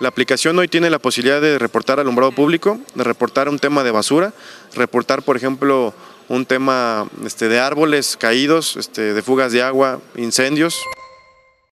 La aplicación hoy tiene la posibilidad de reportar alumbrado público, de reportar un tema de basura, reportar, por ejemplo, un tema este, de árboles caídos, este, de fugas de agua, incendios.